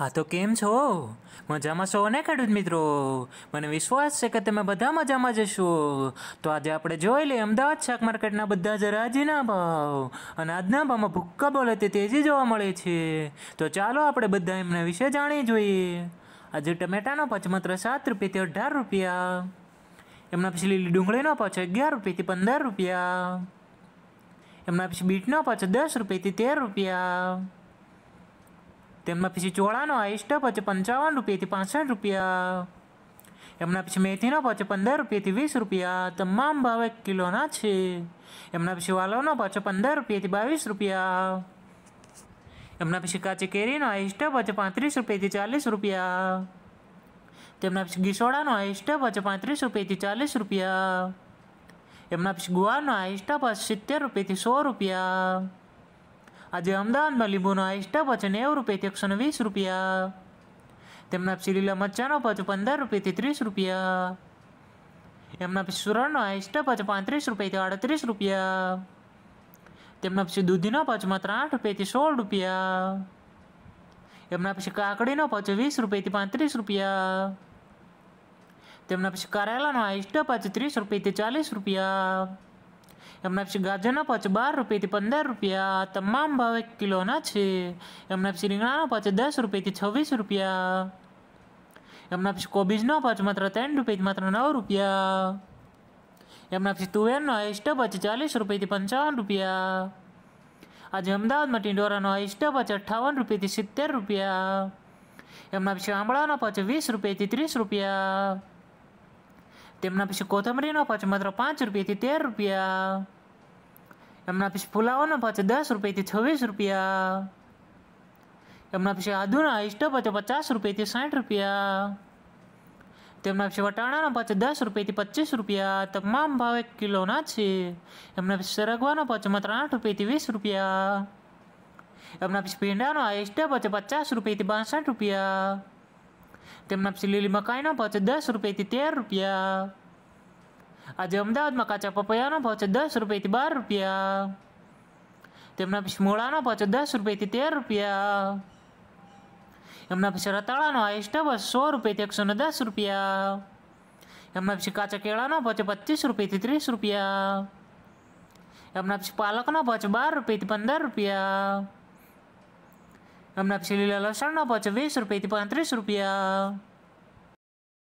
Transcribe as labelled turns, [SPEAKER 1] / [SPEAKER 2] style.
[SPEAKER 1] હા તો કેમ છો મજામાં છો ને ખેડૂત મિત્રો મને વિશ્વાસ છે કે તમે બધા મજામાં જશો તો આજે આપણે જોઈ લઈએ અમદાવાદ શાક માર્કેટના બધા જ રાજીના ભાવ અને આજના ભાવમાં ભૂક્કા બોલે તે તેજી જોવા મળે છે તો ચાલો આપણે બધા એમના વિશે જાણી જોઈએ આજે ટમેટાનો પચ માત્ર સાત રૂપિયાથી અઢાર રૂપિયા એમના પછી લીલી ડુંગળીનો પચ અગિયાર રૂપિયાથી પંદર રૂપિયા એમના પછી બીટનો પચ દસ રૂપિયાથી તેર રૂપિયા તેમના પછી ચોળાનો આઈસ્ટ પછી પંચાવન રૂપિયાથી પાસઠ રૂપિયા એમના પછી મેથીનો પાછો પંદર રૂપિયાથી વીસ રૂપિયા તમામ ભાવે કિલોના છે એમના પછી વાલોનો પાછો પંદર રૂપિયાથી બાવીસ રૂપિયા એમના પછી કાચી કેરીનો આઈસ્ટ પાછો પાંત્રીસ રૂપિયાથી ચાલીસ રૂપિયા તેમના પછી ગીસોડાનો આઈસ્ટ પાછો પાંત્રીસ રૂપિયાથી ચાલીસ રૂપિયા એમના પછી ગુવાનો આઈસ્ટ પાછો સિત્તેર રૂપિયાથી સો રૂપિયા આજે અમદાવાદમાં લીંબુનો આઈસ્ટા પચે નેવું રૂપિયાથી એકસો વીસ રૂપિયા તેમના પછી લીલા મરચાનો પચો પંદર રૂપિયાથી ત્રીસ રૂપિયા એમના પછી સુરણનો આઈસ્ટા પચે પાંત્રીસ રૂપિયાથી આડત્રીસ રૂપિયા તેમના પછી દૂધીનો પચો માત્ર આઠ રૂપિયાથી સોળ રૂપિયા એમના પછી કાકડીનો પચો વીસ રૂપિયાથી પાંત્રીસ રૂપિયા તેમના પછી કારેલાનો આઈસ્ટા પચો ત્રીસ રૂપિયાથી ચાલીસ રૂપિયા એમએફસી ગાજરના પાછ બાર રૂપિયાથી પંદર રૂપિયા તમામ ભાવ એક કિલોના છે એમએફસી રીંગણાના પાછ દસ રૂપિયાથી છવ્વીસ રૂપિયા એમના પછી કોબીજનો પાંચ માત્ર ત્રણ રૂપિયાથી માત્ર નવ રૂપિયા એમના પછી તુવેરનો હાઈસ્ટ પાછ ચાલીસ રૂપિયાથી પંચાવન રૂપિયા આજે અમદાવાદમાં ટીંડોરાનો હાઈસ્ટ પાછ અઠ્ઠાવન રૂપિયાથી સિત્તેર રૂપિયા એમના પછી આંબળાનો પાંચ વીસ રૂપિયાથી ત્રીસ રૂપિયા તેમના પછી કોથમરીનો ખર્ચ માત્ર પાંચ રૂપિયાથી તેર રૂપિયા એમના પછી ફુલાવાનો ખર્ચ દસ રૂપિયાથી છવ્વીસ રૂપિયા એમના પછી આદુના સ્ટોપ છે પચાસ રૂપિયાથી સાઠ રૂપિયા તેમના પછી વટાણાનો પાછો દસ રૂપિયાથી પચીસ રૂપિયા તમામ ભાવ એક કિલોના છે એમના પછી સરગવાનો પાછો માત્ર આઠ રૂપિયાથી વીસ રૂપિયા એમના પછી ભીંડાનો આઈસ્ટા છે પચાસ રૂપિયાથી બાસઠ રૂપિયા તેમના પછી લીલી મકાઈનો પાછો દસ રૂપિયાથી તેર રૂપિયા આજે અમદાવાદમાં કાચા પપૈયાનો ભાવ છે દસ રૂપિયાથી બાર રૂપિયા તેમના પછી મૂળાનો ભાવ છે દસ રૂપિયાથી તેર રૂપિયા એમના પછી રતાળાનો હાઈસ્ટ બસ સો રૂપિયાથી એકસો ને દસ રૂપિયા એમના પછી કાચા કેળાનો ભાવ છે પચીસ રૂપિયાથી ત્રીસ રૂપિયા એમના પછી પાલકનો ભાવ છે બાર રૂપિયાથી પંદર રૂપિયા એમના પછી લીલા લસણનો ભાવ છે વીસ રૂપિયાથી પાંત્રીસ રૂપિયા